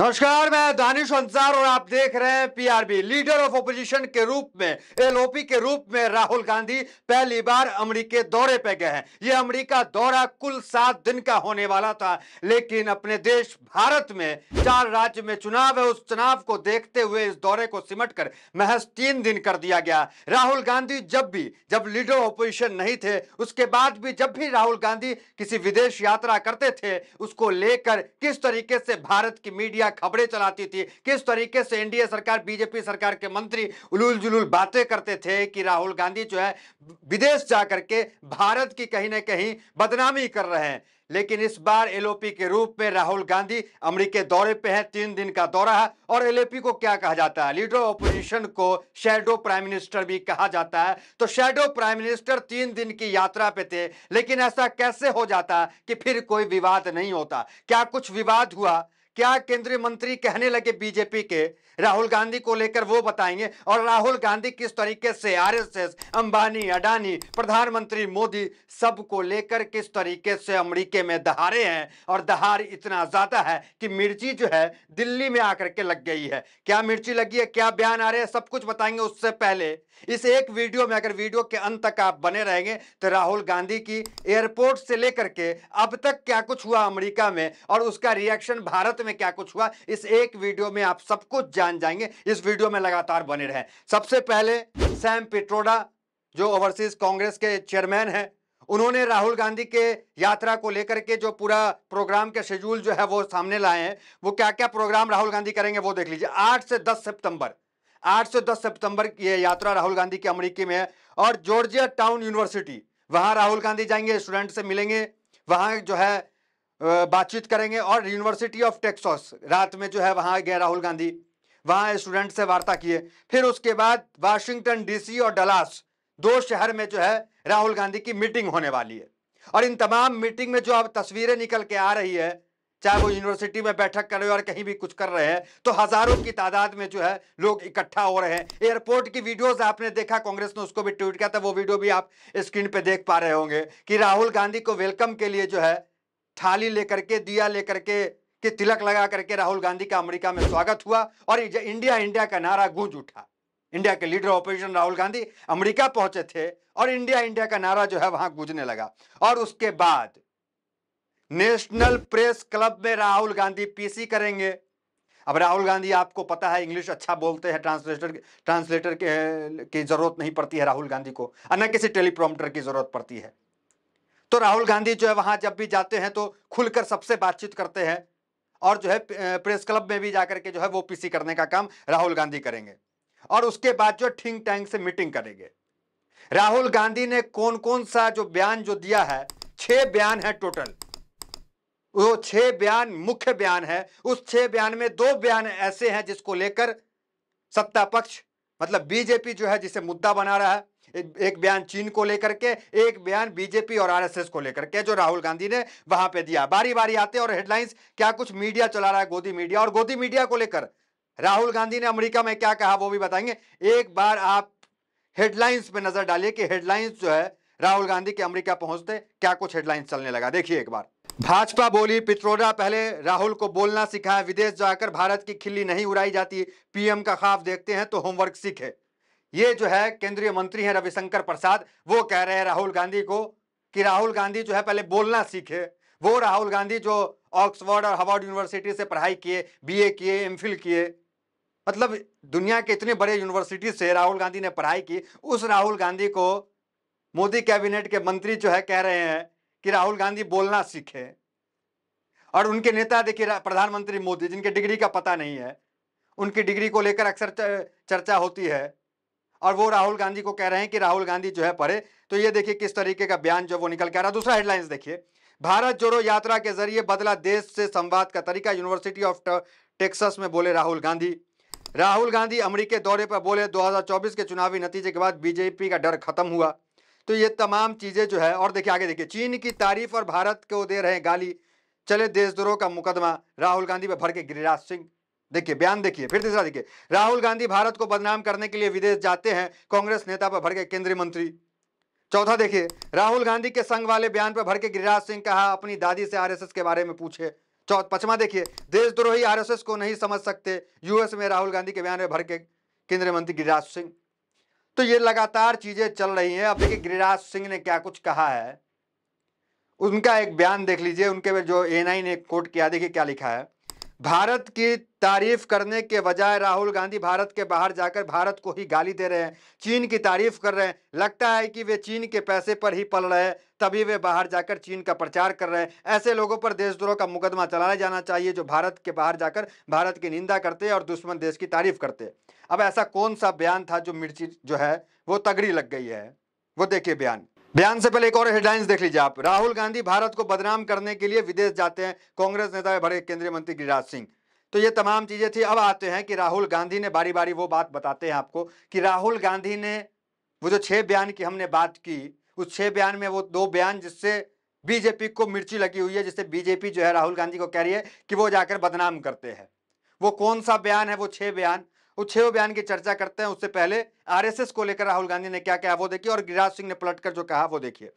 नमस्कार मैं दानिश अंसार और आप देख रहे हैं पीआरबी लीडर ऑफ ओपोजिशन के रूप में एलओपी के रूप में राहुल गांधी पहली बार अमरीके दौरे पे गए हैं ये अमरीका दौरा कुल सात दिन का होने वाला था लेकिन अपने देश भारत में चार राज्य में चुनाव है उस चुनाव को देखते हुए इस दौरे को सिमट कर महज तीन दिन कर दिया गया राहुल गांधी जब भी जब लीडर ऑपोजिशन नहीं थे उसके बाद भी जब भी राहुल गांधी किसी विदेश यात्रा करते थे उसको लेकर किस तरीके से भारत की मीडिया मीडिया खबरें चलाती थी किस तरीके से एनडीए सरकार बीजेपी सरकार के मंत्री उलूल जुलूल बातें करते थे कि राहुल गांधी जो है विदेश जा करके भारत की कहीं ना कहीं बदनामी कर रहे हैं लेकिन इस बार एलओपी के रूप में राहुल गांधी अमरीके दौरे पे हैं तीन दिन का दौरा है और एलओपी को क्या कहा जाता है लीडर ऑपोजिशन को शेडो प्राइम मिनिस्टर भी कहा जाता है तो शेडो प्राइम मिनिस्टर तीन दिन की यात्रा पे थे लेकिन ऐसा कैसे हो जाता कि फिर कोई विवाद नहीं होता क्या कुछ विवाद हुआ क्या केंद्रीय मंत्री कहने लगे बीजेपी के राहुल गांधी को लेकर वो बताएंगे और राहुल गांधी किस तरीके से आरएसएस अंबानी अडानी प्रधानमंत्री मोदी सब को लेकर किस तरीके से अमरीके में दहाड़े हैं और दहार इतना ज़्यादा है कि मिर्ची जो है दिल्ली में आकर के लग गई है क्या मिर्ची लगी है क्या बयान आ रहे हैं सब कुछ बताएंगे उससे पहले इस एक वीडियो में अगर वीडियो के अंत तक आप बने रहेंगे तो राहुल गांधी की एयरपोर्ट से लेकर के अब तक क्या कुछ हुआ अमरीका में और उसका रिएक्शन भारत में क्या कुछ हुआ इस एक वीडियो में आप सब कुछ जान जाएंगे इस वीडियो में लगातार बने रहे सबसे पहले सैम पिट्रोडा जो ओवरसीज कांग्रेस के चेयरमैन है उन्होंने राहुल गांधी के यात्रा को लेकर के जो पूरा प्रोग्राम के शेड्यूल जो है वो सामने लाए हैं वो क्या क्या प्रोग्राम राहुल गांधी करेंगे वो देख लीजिए आठ से दस सितंबर आठ से दस सितंबर की यात्रा राहुल गांधी की अमरीकी में है और जॉर्जिया टाउन यूनिवर्सिटी वहां राहुल गांधी जाएंगे स्टूडेंट से मिलेंगे वहां जो है बातचीत करेंगे और यूनिवर्सिटी ऑफ टेक्सास रात में जो है वहाँ गए राहुल गांधी वहाँ स्टूडेंट से वार्ता किए फिर उसके बाद वाशिंगटन डीसी और डलास दो शहर में जो है राहुल गांधी की मीटिंग होने वाली है और इन तमाम मीटिंग में जो अब तस्वीरें निकल के आ रही है चाहे वो यूनिवर्सिटी में बैठक कर रहे हो और कहीं भी कुछ कर रहे हैं तो हजारों की तादाद में जो है लोग इकट्ठा हो रहे हैं एयरपोर्ट की वीडियोस आपने देखा कांग्रेस ने उसको भी ट्वीट किया था वो वीडियो भी आप स्क्रीन पे देख पा रहे होंगे कि राहुल गांधी को वेलकम के लिए जो है थाली लेकर के दिया लेकर के कि तिलक लगा करके राहुल गांधी का अमेरिका में स्वागत हुआ और इंडिया इंडिया का नारा गूंज उठा इंडिया के leader opposition Rahul Gandhi America पहुंचे थे और इंडिया इंडिया का नारा जो है वहां गूंजने लगा और उसके बाद नेशनल प्रेस क्लब में राहुल गांधी पीसी करेंगे अब राहुल गांधी आपको पता है इंग्लिश अच्छा बोलते हैं ट्रांसलेटर ट्रांसलेटर के, की जरूरत नहीं पड़ती है राहुल गांधी को न किसी टेलीप्रोमटर की जरूरत पड़ती है तो राहुल गांधी जो है वहां जब भी जाते हैं तो खुलकर सबसे बातचीत करते हैं और जो है प्रेस क्लब में भी जाकर के जो है वो पीसी करने का काम राहुल गांधी करेंगे और उसके बाद जो थिंक टैंक से मीटिंग करेंगे राहुल गांधी ने कौन कौन सा जो बयान जो दिया है छह बयान है टोटल वो छह बयान मुख्य बयान है उस छह बयान में दो बयान ऐसे हैं जिसको लेकर सत्ता पक्ष मतलब बीजेपी जो है जिसे मुद्दा बना रहा है एक, बयान चीन को लेकर के एक बयान बीजेपी और आरएसएस को लेकर के जो राहुल गांधी ने वहां पे दिया बारी बारी आते और हेडलाइंस क्या कुछ मीडिया चला रहा है गोदी मीडिया और गोदी मीडिया को लेकर राहुल गांधी ने अमेरिका में क्या कहा वो भी बताएंगे एक बार आप हेडलाइंस पे नजर डालिए कि हेडलाइंस जो है राहुल गांधी के अमरीका पहुंचते क्या कुछ हेडलाइंस चलने लगा देखिए एक बार भाजपा बोली पित्रोडा पहले राहुल को बोलना सिखाया विदेश जाकर भारत की खिल्ली नहीं उड़ाई जाती पीएम का खाफ देखते हैं तो होमवर्क सीखे ये जो है केंद्रीय मंत्री हैं रविशंकर प्रसाद वो कह रहे हैं राहुल गांधी को कि राहुल गांधी जो है पहले बोलना सीखे वो राहुल गांधी जो ऑक्सफोर्ड और हार्वर्ड यूनिवर्सिटी से पढ़ाई किए बीए किए एमफिल किए मतलब दुनिया के इतने बड़े यूनिवर्सिटी से राहुल गांधी ने पढ़ाई की उस राहुल गांधी को मोदी कैबिनेट के मंत्री जो है कह रहे हैं कि राहुल गांधी बोलना सीखे और उनके नेता देखिए प्रधानमंत्री मोदी जिनके डिग्री का पता नहीं है उनकी डिग्री को लेकर अक्सर चर्चा होती है और वो राहुल गांधी को कह रहे हैं कि राहुल गांधी जो है पढ़े तो ये देखिए किस तरीके का बयान जो वो निकल के आ रहा है दूसरा हेडलाइंस देखिए भारत जोड़ो यात्रा के जरिए बदला देश से संवाद का तरीका यूनिवर्सिटी ऑफ टेक्सस में बोले राहुल गांधी राहुल गांधी अमरीके दौरे पर बोले दो के चुनावी नतीजे के बाद बीजेपी का डर खत्म हुआ तो ये तमाम चीज़ें जो है और देखिए आगे देखिए चीन की तारीफ और भारत को दे रहे गाली चले देशद्रोह का मुकदमा राहुल गांधी पर भर के गिरिराज सिंह देखिए बयान देखिए फिर तीसरा देखिए राहुल गांधी भारत को बदनाम करने के लिए विदेश जाते हैं कांग्रेस नेता पर भर के केंद्रीय मंत्री चौथा देखिए राहुल गांधी के संग वाले बयान पर भर के गिरिराज सिंह कहा अपनी दादी से आरएसएस के बारे में पूछे चौथ पचवा देखिए देशद्रोही आरएसएस को नहीं समझ सकते यूएस में राहुल गांधी के बयान पर भर के केंद्रीय मंत्री गिरिराज सिंह तो ये लगातार चीजें चल रही है अब देखिए गिरिराज सिंह ने क्या कुछ कहा है उनका एक बयान देख लीजिए उनके जो एन ने कोट किया देखिए क्या लिखा है भारत की तारीफ करने के बजाय राहुल गांधी भारत के बाहर जाकर भारत को ही गाली दे रहे हैं चीन की तारीफ कर रहे हैं लगता है कि वे चीन के पैसे पर ही पल रहे हैं तभी वे बाहर जाकर चीन का प्रचार कर रहे हैं ऐसे लोगों पर देशद्रोह का मुकदमा चलाया जाना चाहिए जो भारत के बाहर जाकर भारत की निंदा करते और दुश्मन देश की तारीफ करते अब ऐसा कौन सा बयान था जो मिर्ची जो है वो तगड़ी लग गई है वो देखिए बयान बयान से पहले एक और हेडलाइंस देख लीजिए आप राहुल गांधी भारत को बदनाम करने के लिए विदेश जाते हैं कांग्रेस नेता भरे केंद्रीय मंत्री गिरिराज सिंह तो ये तमाम चीजें थी अब आते हैं कि राहुल गांधी ने बारी बारी वो बात बताते हैं आपको कि राहुल गांधी ने वो जो छह बयान की हमने बात की उस छह बयान में वो दो बयान जिससे बीजेपी को मिर्ची लगी हुई है जिससे बीजेपी जो है राहुल गांधी को कह रही है कि वो जाकर बदनाम करते हैं वो कौन सा बयान है वो छह बयान उस बयान की चर्चा करते हैं उससे पहले आरएसएस को लेकर राहुल गांधी ने क्या कहा वो देखिए और गिरिराज सिंह ने पलटकर जो कहा वो देखिए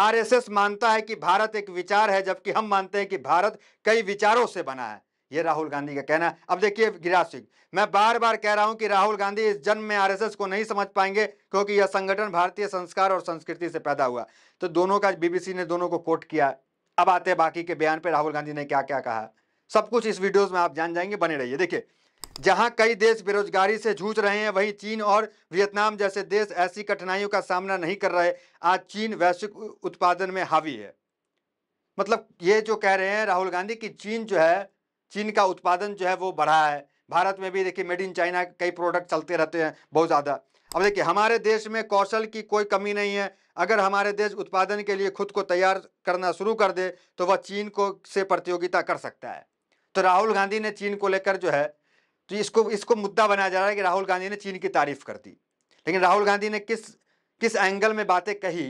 आरएसएस मानता है कि भारत एक विचार है जबकि हम मानते हैं कि भारत कई विचारों से बना है ये राहुल गांधी का कहना है अब देखिए गिरिराज सिंह मैं बार बार कह रहा हूं कि राहुल गांधी इस जन्म में आरएसएस को नहीं समझ पाएंगे क्योंकि यह संगठन भारतीय संस्कार और संस्कृति से पैदा हुआ तो दोनों का बीबीसी ने दोनों को कोट किया अब आते हैं बाकी के बयान पर राहुल गांधी ने क्या क्या कहा सब कुछ इस वीडियोज में आप जान जाएंगे बने रहिए देखिये जहां कई देश बेरोजगारी से जूझ रहे हैं वहीं चीन और वियतनाम जैसे देश ऐसी कठिनाइयों का सामना नहीं कर रहे आज चीन वैश्विक उत्पादन में हावी है मतलब ये जो कह रहे हैं राहुल गांधी कि चीन जो है चीन का उत्पादन जो है वो बढ़ा है भारत में भी देखिए मेड इन चाइना कई प्रोडक्ट चलते रहते हैं बहुत ज़्यादा अब देखिए हमारे देश में कौशल की कोई कमी नहीं है अगर हमारे देश उत्पादन के लिए खुद को तैयार करना शुरू कर दे तो वह चीन को से प्रतियोगिता कर सकता है तो राहुल गांधी ने चीन को लेकर जो है तो इसको इसको मुद्दा बनाया जा रहा है कि राहुल गांधी ने चीन की तारीफ कर दी लेकिन राहुल गांधी ने किस किस एंगल में बातें कही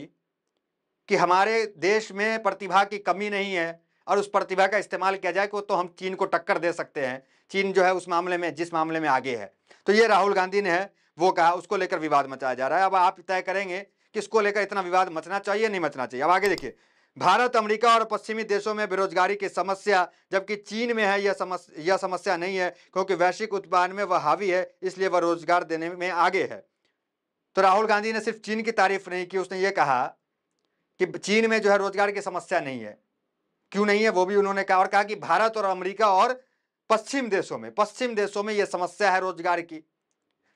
कि हमारे देश में प्रतिभा की कमी नहीं है और उस प्रतिभा का इस्तेमाल किया जाए कि तो हम चीन को टक्कर दे सकते हैं चीन जो है उस मामले में जिस मामले में आगे है तो ये राहुल गांधी ने है वो कहा उसको लेकर विवाद मचाया जा रहा है अब आप तय करेंगे किसको लेकर इतना विवाद मचना चाहिए नहीं मचना चाहिए अब आगे देखिए भारत अमेरिका और पश्चिमी देशों में बेरोजगारी की समस्या जबकि चीन में है यह समस्या यह समस्या नहीं है क्योंकि वैश्विक उत्पादन में वह हावी है इसलिए वह रोजगार देने में आगे है तो राहुल गांधी ने सिर्फ चीन की तारीफ नहीं की उसने ये कहा कि चीन में जो है रोजगार की समस्या नहीं है क्यों नहीं है वो भी उन्होंने कहा और कहा कि भारत और अमरीका और पश्चिम देशों में पश्चिम देशों में यह समस्या है रोजगार की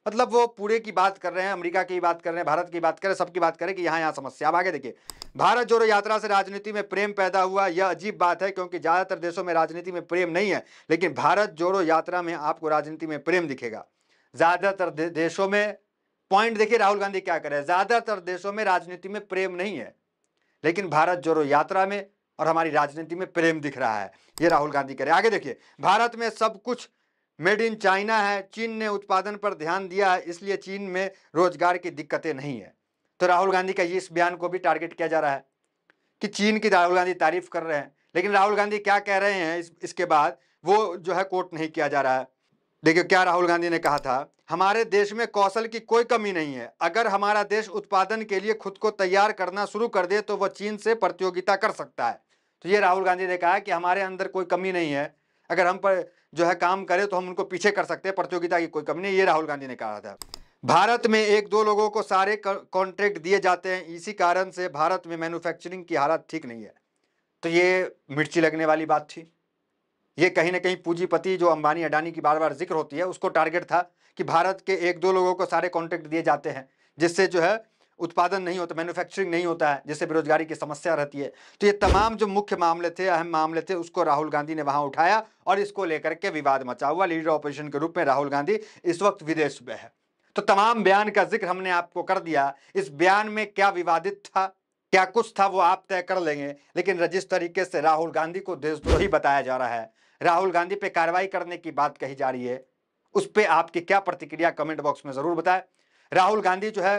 मतलब वो पूरे की बात कर रहे हैं अमेरिका की बात कर रहे हैं भारत की बात कर रहे हैं सबकी बात करें कि यहाँ यहाँ समस्या अब आगे देखिए भारत जोड़ो यात्रा से राजनीति में प्रेम पैदा हुआ यह अजीब बात है क्योंकि ज़्यादातर देशों में राजनीति में प्रेम नहीं है लेकिन भारत जोड़ो यात्रा में आपको राजनीति में प्रेम दिखेगा ज़्यादातर देशों में पॉइंट देखिए राहुल गांधी क्या करे ज़्यादातर देशों में राजनीति में प्रेम नहीं है लेकिन भारत जोड़ो यात्रा में और हमारी राजनीति में प्रेम दिख रहा है ये राहुल गांधी करे आगे देखिए भारत में सब कुछ मेड इन चाइना है चीन ने उत्पादन पर ध्यान दिया है इसलिए चीन में रोजगार की दिक्कतें नहीं है तो राहुल गांधी का इस बयान को भी टारगेट किया जा रहा है कि चीन की राहुल गांधी तारीफ कर रहे हैं लेकिन राहुल गांधी क्या कह रहे हैं इस, इसके बाद वो जो है कोट नहीं किया जा रहा है देखिए क्या राहुल गांधी ने कहा था हमारे देश में कौशल की कोई कमी नहीं है अगर हमारा देश उत्पादन के लिए खुद को तैयार करना शुरू कर दे तो वह चीन से प्रतियोगिता कर सकता है तो ये राहुल गांधी ने कहा कि हमारे अंदर कोई कमी नहीं है अगर हम पर जो है काम करे तो हम उनको पीछे कर सकते हैं प्रतियोगिता की कोई कमी नहीं ये राहुल गांधी ने कहा था भारत में एक दो लोगों को सारे कॉन्ट्रैक्ट दिए जाते हैं इसी कारण से भारत में मैन्युफैक्चरिंग की हालत ठीक नहीं है तो ये मिर्ची लगने वाली बात थी ये कहीं ना कहीं पूंजीपति जो अंबानी अडानी की बार बार जिक्र होती है उसको टारगेट था कि भारत के एक दो लोगों को सारे कॉन्ट्रैक्ट दिए जाते हैं जिससे जो है उत्पादन नहीं होता मैन्युफैक्चरिंग नहीं होता है जिससे बेरोजगारी की समस्या रहती है तो ये तमाम जो मुख्य मामले थे अहम मामले थे उसको राहुल गांधी ने वहां उठाया और इसको लेकर के विवाद मचा हुआ लीडर ऑपोजिशन के रूप में राहुल गांधी इस वक्त विदेश में है तो तमाम बयान का जिक्र हमने आपको कर दिया इस बयान में क्या विवादित था क्या कुछ था वो आप तय कर लेंगे लेकिन जिस तरीके से राहुल गांधी को देशद्रोही बताया जा रहा है राहुल गांधी पे कार्रवाई करने की बात कही जा रही है उस पर आपकी क्या प्रतिक्रिया कमेंट बॉक्स में ज़रूर बताएं राहुल गांधी जो है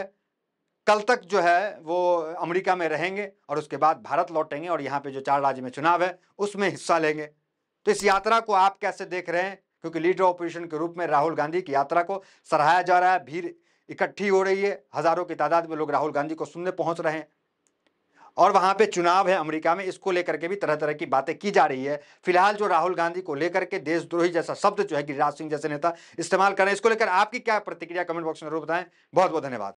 कल तक जो है वो अमेरिका में रहेंगे और उसके बाद भारत लौटेंगे और यहाँ पे जो चार राज्य में चुनाव है उसमें हिस्सा लेंगे तो इस यात्रा को आप कैसे देख रहे हैं क्योंकि लीडर ऑपोजिशन के रूप में राहुल गांधी की यात्रा को सराहाया जा रहा है भीड़ इकट्ठी हो रही है हज़ारों की तादाद में लोग राहुल गांधी को सुनने पहुँच रहे हैं और वहाँ पे चुनाव है अमेरिका में इसको लेकर के भी तरह तरह की बातें की जा रही है फिलहाल जो राहुल गांधी को लेकर के देशद्रोही जैसा शब्द जो है गिरिराज सिंह जैसे नेता इस्तेमाल कर रहे हैं इसको लेकर आपकी क्या प्रतिक्रिया कमेंट बॉक्स में जरूर बताएं बहुत बहुत धन्यवाद